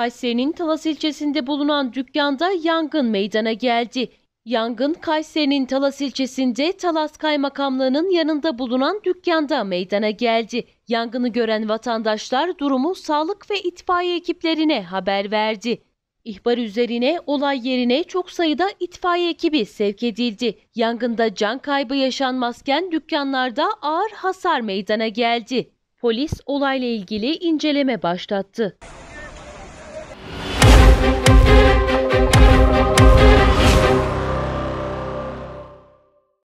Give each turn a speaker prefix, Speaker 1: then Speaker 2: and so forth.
Speaker 1: Kayseri'nin Talas ilçesinde bulunan dükkanda yangın meydana geldi. Yangın Kayseri'nin Talas ilçesinde Talas Kaymakamlığı'nın yanında bulunan dükkanda meydana geldi. Yangını gören vatandaşlar durumu sağlık ve itfaiye ekiplerine haber verdi. İhbar üzerine olay yerine çok sayıda itfaiye ekibi sevk edildi. Yangında can kaybı yaşanmazken dükkanlarda ağır hasar meydana geldi. Polis olayla ilgili inceleme başlattı.